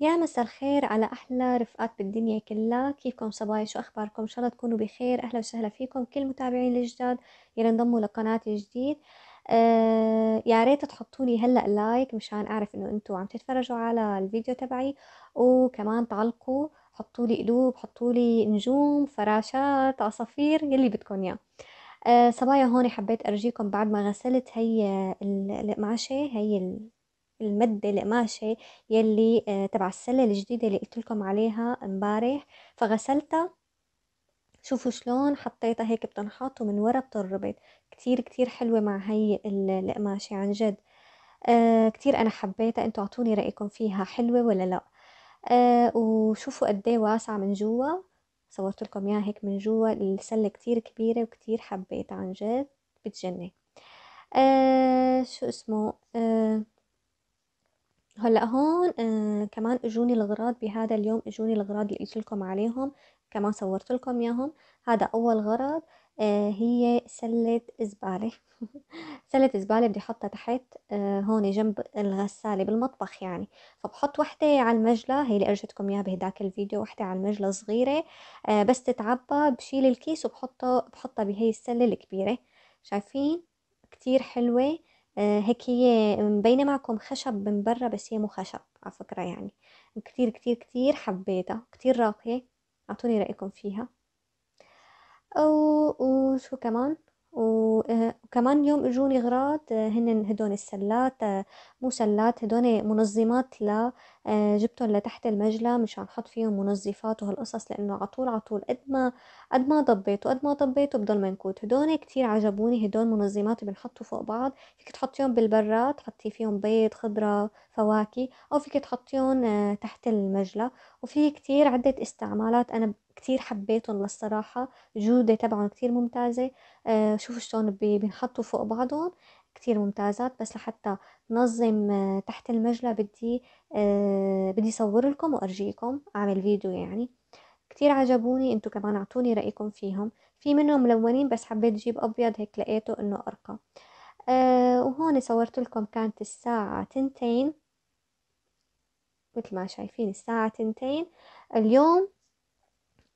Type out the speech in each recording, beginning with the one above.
يا مساء الخير على أحلى رفقات بالدنيا كلها كيفكم صبايا شو أخباركم إن شاء الله تكونوا بخير أهلا وسهلا فيكم كل المتابعين الجداد يلي انضموا لقناتي الجديد آه يا ريت تحطوا لي هلا لايك مشان اعرف انه انتم عم تتفرجوا على الفيديو تبعي وكمان تعلقوا حطوا لي قلوب حطوا لي نجوم فراشات عصافير يلي بدكم اياه صبايا هون حبيت ارجيكم بعد ما غسلت هي المعشة هي المادة القماشة يلي آه، تبع السلة الجديدة اللي قلت لكم عليها امبارح فغسلتها شوفوا شلون حطيتها هيك بتنحط ومن ورا بتنربط كتير كتير حلوة مع هي القماشة عن جد آه كتير أنا حبيتها انتوا اعطوني رأيكم فيها حلوة ولا لا آه وشوفوا قديه واسعة من جوا صورت لكم اياها هيك من جوا السلة كتير كبيرة وكتير حبيتها عن جد بتجنن آه شو اسمه آه هلا هون آه كمان اجوني الغراض بهذا اليوم اجوني الغراض اللي قلت لكم عليهم كمان صورت لكم اياهم هذا اول غرض آه هي سلة زبالة سلة زبالة بدي احطها تحت آه هون جنب الغسالة بالمطبخ يعني فبحط وحدة على المجلة هي اللي ارجتكم اياها بهداك الفيديو وحدة على المجلة صغيرة آه بس تتعبى بشيل الكيس وبحطه بحطها بهي السلة الكبيرة شايفين كتير حلوة آه، هيك هي مبينة معكم خشب من برا بس هي مو خشب على فكرة يعني كتير كتير كتير حبيتها كتير راقية اعطوني رأيكم فيها وشو كمان آه، وكمان يوم اجوني غراض آه، هن هدول السلات مو سلات هدول منظمات ل آه، جبتهم لتحت المجلة مشان حط فيهم منظفات وهالقصص لانه على طول على طول قد ما قد ما ضبيت وقد ما ضبيت بضل منكوت هدول كتير عجبوني هدول منظمات بنحطوا فوق بعض فيك تحطيهم بالبرات تحطي فيهم بيض خضرة فواكه او فيك تحطيهم آه، تحت المجلة وفي كتير عدة استعمالات انا كتير حبيتهم للصراحة الجودة تبعهم كتير ممتازة آه، شوفوا شلون بينحطوا فوق بعضهم كتير ممتازات بس لحتى نظم آه، تحت المجلة بدي آه، بدي صور لكم وارجيكم اعمل فيديو يعني كتير عجبوني انتو كمان اعطوني رأيكم فيهم في منهم ملونين بس حبيت اجيب ابيض هيك لقيته انه ارقى أه وهون صورت لكم كانت الساعة تنتين مثل ما شايفين الساعة تنتين اليوم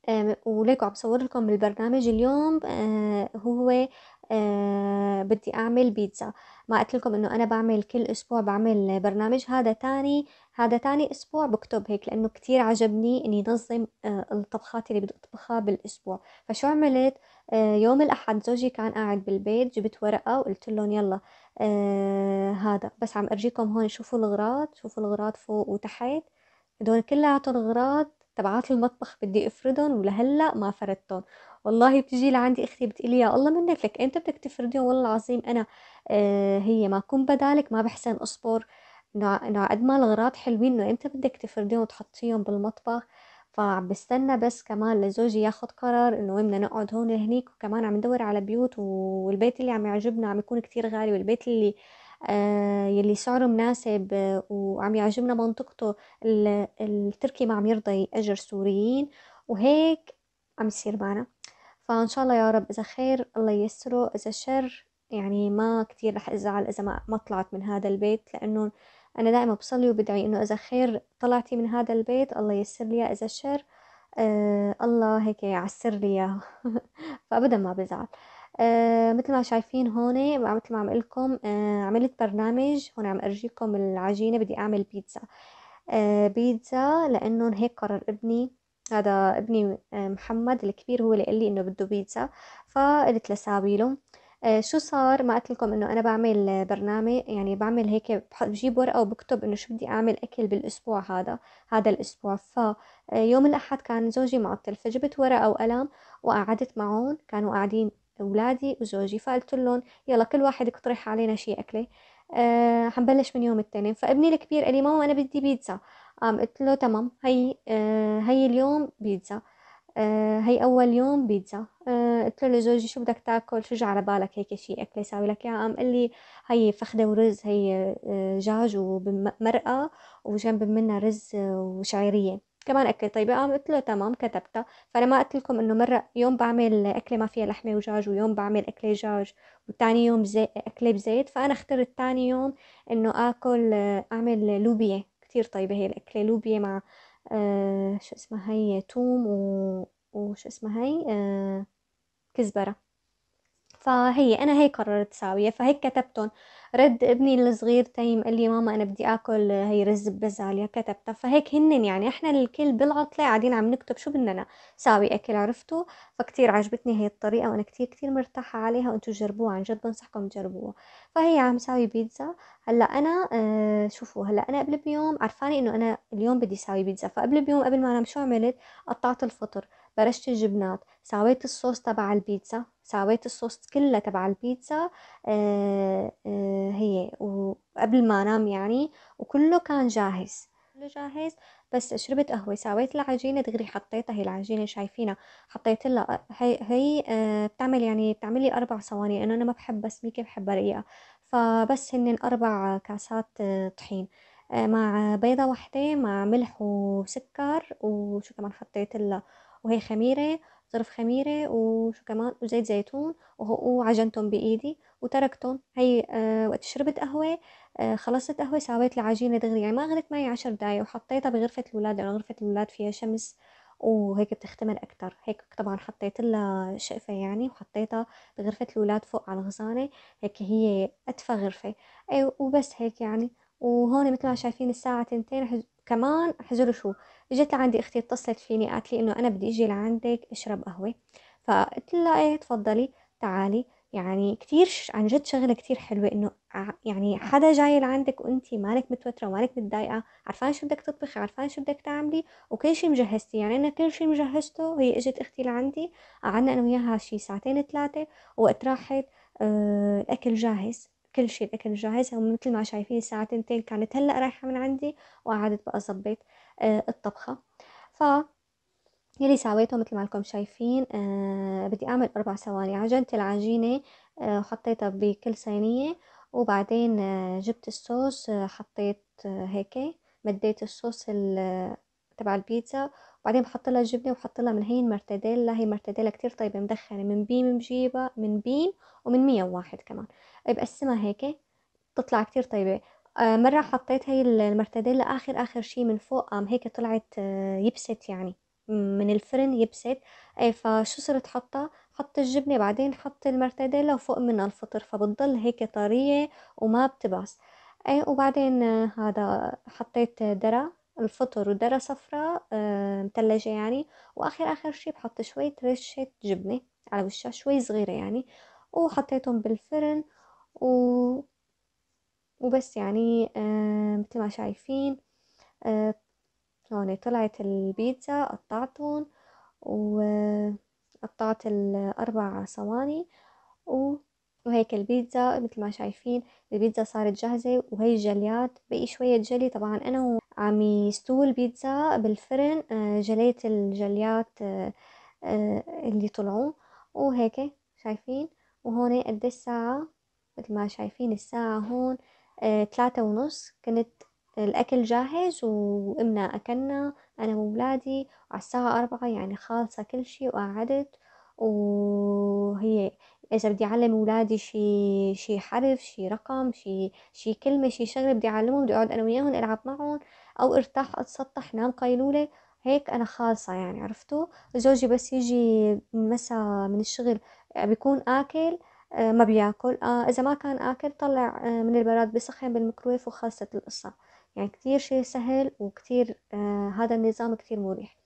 أه وليكو عم صور لكم البرنامج اليوم أه هو آه بدي أعمل بيتزا ما قلت لكم إنه أنا بعمل كل أسبوع بعمل برنامج هذا تاني هذا تاني أسبوع بكتب هيك لأنه كتير عجبني إني نظم آه الطبخات اللي بدي أطبخها بالأسبوع فشو عملت آه يوم الأحد زوجي كان قاعد بالبيت جبت ورقة وقلت لهم يلا آه هذا بس عم أرجيكم هون شوفوا الغراض شوفوا الغراض فوق وتحت هدول كلياتهم غراض تبعات المطبخ بدي افردهم ولهلا ما فردتهم والله بتجي لعندي اختي بتقلي يا الله منك لك امتى بدك تفرديهم والله العظيم انا آه، هي ما اكون بدالك ما بحسن اصبر انه قد ما الغراض حلوين انه امتى بدك تفرديهم وتحطيهم بالمطبخ فعم بستنى بس كمان لزوجي ياخد قرار انه وين بدنا نقعد هون لهنيك وكمان عم ندور على بيوت والبيت اللي عم يعجبنا عم يكون كتير غالي والبيت اللي آه يلي سعره مناسب وعم يعجبنا منطقته التركي ما عم يرضى يأجر سوريين وهيك عم يصير معنا فان شاء الله يا رب اذا خير الله ييسره اذا شر يعني ما كتير رح ازعل اذا ما, ما طلعت من هذا البيت لانه انا دائما بصلي وبدعي انه اذا خير طلعتي من هذا البيت الله يسر لي اذا شر آه الله هيك يعسر لي اياه فابدا ما بزعل آه مثل ما شايفين هون مثل ما عم لكم آه عملت برنامج هون عم ارجيكم العجينه بدي اعمل بيتزا آه بيتزا لانه هيك قرر ابني هذا ابني آه، محمد الكبير هو اللي قال لي انه بده بيتزا فقلت لساوي له آه، شو صار ما قلت لكم انه انا بعمل برنامج يعني بعمل هيك بجيب ورقه وبكتب انه شو بدي اعمل اكل بالاسبوع هذا هذا الاسبوع ف آه، يوم الاحد كان زوجي معطل فجبت ورقه وقلم وقعدت معهم كانوا قاعدين اولادي وزوجي فقلت لهم يلا كل واحد يقترح علينا شيء اكله أه حنبلش من يوم التنين فابني الكبير قال لي ماما انا بدي بيتزا قام قلت له تمام هي آه هي اليوم بيتزا آه هي اول يوم بيتزا آه قلت له لزوجي شو بدك تاكل شو جا على بالك هيك شيء اكله يساوي لك اياها قام قال لي هي فخده ورز هي دجاج آه، ومرقه وجنب منها رز وشعيريه كمان اكله طيبه قام قلت له تمام كتبتها فانا ما قلت لكم انه مره يوم بعمل اكله ما فيها لحمه ودجاج ويوم بعمل اكله دجاج وتاني يوم زي اكله بزيت فانا اخترت تاني يوم انه اكل آه، اعمل لوبيا كتير طيبة هي الأكلة لوبيا مع آه، شو اسمها هي توم وشو اسمها هي آه، كزبرة فهي أنا هيك قررت ساوية فهيك كتبتهم رد ابني الصغير تيم قال لي ماما أنا بدي أكل هي رز ببزاليا كتبتها فهيك هنن يعني إحنا الكل بالعطلة قاعدين عم نكتب شو بدنا ساوي أكل عرفتوا فكتير عجبتني هي الطريقة وأنا كتير كتير مرتاحة عليها وانتم جربوها عن جد بنصحكم تجربوها فهي عم ساوي بيتزا هلا أنا آه شوفوا هلا أنا قبل بيوم عرفانة إنه أنا اليوم بدي ساوي بيتزا فقبل بيوم قبل ما أنام شو عملت قطعت الفطر برشت الجبنات سويت الصوص تبع البيتزا سويت الصوص كله تبع البيتزا آه آه هي وقبل ما انام يعني وكله كان جاهز كله جاهز بس شربت قهوة سويت العجينة دغري حطيتها هي العجينة شايفينها حطيت لها هي, هي آه بتعمل يعني بتعمل لي أربع صواني أنا أنا ما بحب سميكه بحبها رقيقة فبس هن أربع كاسات آه، طحين آه، مع بيضة واحدة مع ملح وسكر وشو كمان حطيت لها وهي خميرة ظرف خميرة وشو كمان وزيت زيتون وعجنتهم بإيدي وتركتهم هي آه وقت شربت قهوة آه خلصت قهوة سويت العجينة دغري يعني ما أخذت معي عشر دقايق وحطيتها بغرفة الأولاد لأنه غرفة الأولاد فيها شمس وهيك بتختمر أكتر هيك طبعا حطيت لها شقفة يعني وحطيتها بغرفة الأولاد فوق على الغصانة هيك هي أدفى غرفة أي وبس هيك يعني وهون مثل ما شايفين الساعة تنتين كمان حجر شو اجت لعندي اختي اتصلت فيني قالت لي انه انا بدي اجي لعندك اشرب قهوه فقلت لها ايه تفضلي تعالي يعني كثير عن جد شغله كثير حلوه انه يعني حدا جاي لعندك وانت مالك متوتره ومالك متضايقه عرفان شو بدك تطبخي عرفان شو بدك تعملي وكل شيء مجهزتي يعني انا كل شيء مجهزته هي اجت اختي لعندي قعدنا انا وياها شي ساعتين ثلاثه وقت راحت آه الاكل جاهز كل شيء الاكل جاهز مثل ما شايفين الساعه تنتين كانت هلا رايحه من عندي وقعدت بقى ظبط آه، الطبخه ف يلي ساويته مثل ما لكم شايفين آه بدي اعمل اربع صواني عجنت العجينه آه وحطيتها بكل صينيه وبعدين آه جبت الصوص آه حطيت آه هيك مديت الصوص تبع البيتزا وبعدين بحط لها جبنه وبحط لها من هين المرتديلا هي مرتديلا كتير طيبه مدخنه من بيم بجيبها من بيم ومن مية كمان بقسمها طيب هيك بتطلع كتير طيبه آه، مرة حطيت هي المرتديلا آخر آخر شي من فوق قام هيك طلعت آه، يبست يعني من الفرن يبست اي فشو صرت حطها حط الجبنة بعدين حط المرتديلا وفوق منها الفطر فبتضل هيك طرية وما بتبعث ايه وبعدين آه، هذا حطيت درع الفطر ودرة صفراء مثلجة آه، يعني واخر اخر شي بحط شوية رشة جبنة على وشها شوي صغيرة يعني وحطيتهم بالفرن و... وبس يعني آه، متل ما شايفين آه، هون طلعت البيتزا قطعتهم وقطعت الأربع صواني و... وهيك البيتزا مثل ما شايفين البيتزا صارت جاهزة وهي الجليات بقي شوية جلي طبعا أنا عم يستوي البيتزا بالفرن آه، جليت الجليات آه، آه، اللي طلعوا وهيك شايفين وهون قد الساعة مثل ما شايفين الساعة هون تلاتة ونص كنت الأكل جاهز وإمنا أكلنا أنا وولادي على الساعة أربعة يعني خالصة كل شي وقعدت وهي اذا بدي اعلم اولادي شي شي حرف شي رقم شي شي كلمه شي شغله بدي اعلمهم بدي اقعد انا وياهم العب معهم او ارتاح اتسطح نام قيلوله هيك انا خالصه يعني عرفتوا زوجي بس يجي مساء من الشغل آه، بيكون اكل آه، ما بياكل آه، اذا ما كان اكل طلع من البراد بسخن بالميكرويف وخلصت القصه يعني كتير شيء سهل وكتير هذا النظام كتير مريح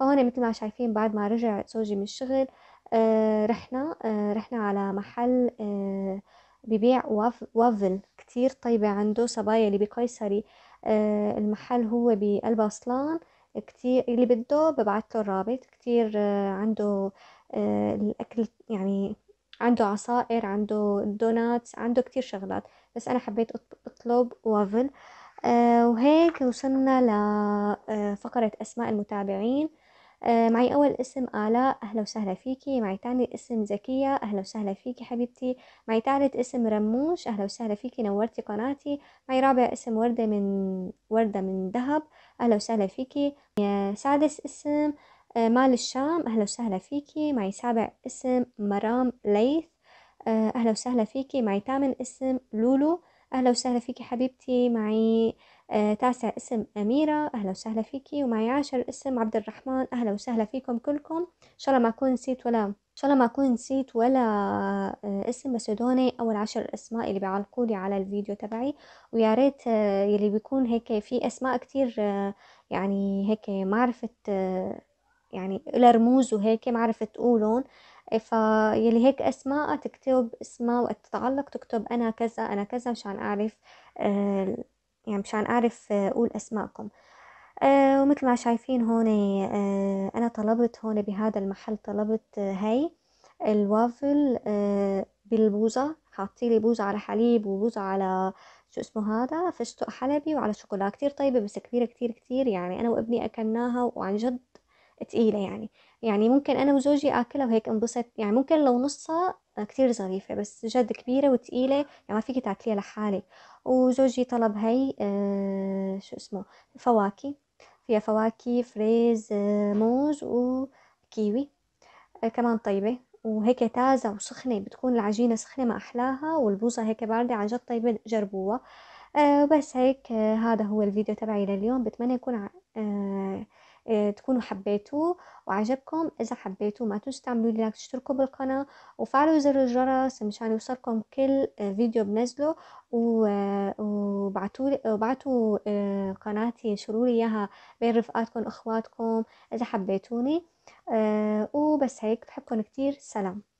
فهون مثل ما شايفين بعد ما رجع زوجي من الشغل آه، رحنا آه، رحنا على محل آه، ببيع وافل كتير طيبة عنده صبايا اللي بقيصري المحل هو بقلب أصلان كتير اللي بده ببعث له الرابط كتير عنده الأكل يعني عنده عصائر عنده دونات عنده كتير شغلات بس أنا حبيت أطلب وافل وهيك وصلنا لفقرة أسماء المتابعين آه، معي أول اسم آلاء أهلا وسهلا فيكي معي تاني اسم زكية أهلا وسهلا فيكي حبيبتي معي تالت اسم رموش أهلا وسهلا فيكي نورتي قناتي معي رابع اسم وردة من وردة من ذهب أهلا وسهلا فيكي سادس اسم آه، مال الشام أهلا وسهلا فيكي معي سابع اسم مرام ليث آه، أهلا وسهلا فيكي معي تامن اسم لولو أهلا وسهلا فيكي حبيبتي معي آه، تاسع اسم أميرة أهلا وسهلا فيكي ومعي عاشر اسم عبد الرحمن أهلا وسهلا فيكم كلكم إن شاء الله ما أكون نسيت ولا إن شاء الله ما أكون نسيت ولا آه، اسم بس هدوني أول عشر أسماء اللي بيعلقوا لي على الفيديو تبعي ويا ريت آه، يلي بيكون هيك في أسماء كتير يعني هيك ما عرفت يعني إلى رموز وهيك ما عرفت قولهم فيلي هيك أسماء تكتب اسماء وقت تتعلق تكتب أنا كذا أنا كذا مشان أعرف يعني مشان أعرف آه، أقول أسماءكم أه ومثل ما شايفين هون أه أنا طلبت هون بهذا المحل طلبت آه، هاي الوافل أه بالبوزة حاطي لي بوزة على حليب وبوزة على شو اسمه هذا فستق حلبي وعلى شوكولا كتير طيبة بس كبيرة كتير كتير يعني أنا وابني أكلناها وعن جد تقيلة يعني يعني ممكن أنا وزوجي آكلها وهيك انبسط يعني ممكن لو نصها كتير ظريفة بس جد كبيرة وتقيلة يعني ما فيك تاكليها لحالك وزوجي طلب هي آه شو اسمه فواكه فيها فواكه فريز آه موز وكيوي آه كمان طيبة وهيك تازة وسخنة بتكون العجينة سخنة ما أحلاها والبوصة هيك باردة عن جد طيبة جربوها آه بس هيك آه هذا هو الفيديو تبعي لليوم بتمنى يكون آه آه، تكونوا حبيتوه وعجبكم اذا حبيتوه ما تنسوا تعملوا لي لايك تشتركوا بالقناه وفعلوا زر الجرس مشان يوصلكم كل آه، فيديو بنزله آه، وبعتوا وبعتوا قناتي شروا لي اياها بين رفقاتكم اخواتكم اذا حبيتوني وبس هيك بحبكم كتير سلام